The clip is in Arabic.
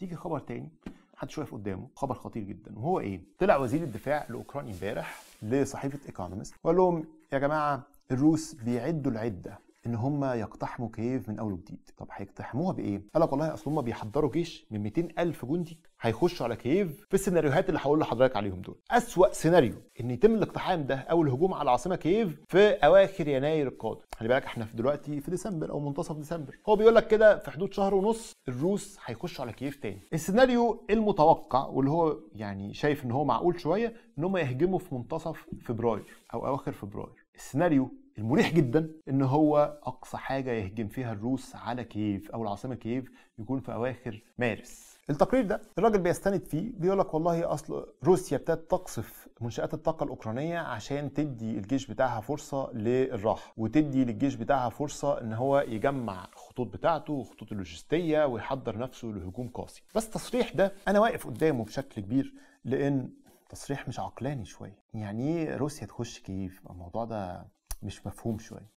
تيجي خبر تاني محدش واقف قدامه خبر خطير جدا وهو ايه طلع وزير الدفاع الاوكراني امبارح لصحيفه ايكونومست وقال لهم يا جماعه الروس بيعدوا العده ان هم يقتحموا كييف من اول وجديد طب هيقتحموها بايه قال لك والله اصل هم بيحضروا جيش من 200 الف جندي هيخشوا على كييف في السيناريوهات اللي هقول لحضرتك عليهم دول اسوا سيناريو ان يتم الاقتحام ده او الهجوم على العاصمه كييف في اواخر يناير القادم خلي بالك احنا في دلوقتي في ديسمبر او منتصف ديسمبر هو بيقول لك كده في حدود شهر ونص الروس هيخشوا على كييف تاني السيناريو المتوقع واللي هو يعني شايف ان هو معقول شويه ان هم يهجموا في منتصف فبراير او اواخر فبراير السيناريو المريح جدا ان هو اقصى حاجه يهجم فيها الروس على كييف او العاصمه كييف يكون في اواخر مارس التقرير ده الراجل بيستند فيه بيقول لك والله اصل روسيا ابتدت تقصف منشات الطاقه الاوكرانيه عشان تدي الجيش بتاعها فرصه للراحه وتدي للجيش بتاعها فرصه ان هو يجمع الخطوط بتاعته والخطوط اللوجستيه ويحضر نفسه لهجوم قاسي بس التصريح ده انا واقف قدامه بشكل كبير لان تصريح مش عقلاني شويه يعني ايه روسيا تخش كييف الموضوع ده مش مفهوم شويه